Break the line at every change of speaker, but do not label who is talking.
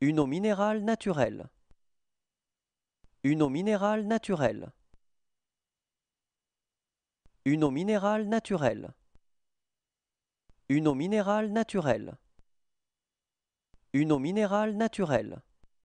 Une eau minérale naturelle. Une eau minérale naturelle. Une eau minérale naturelle. Une eau minérale naturelle. Une eau minérale naturelle.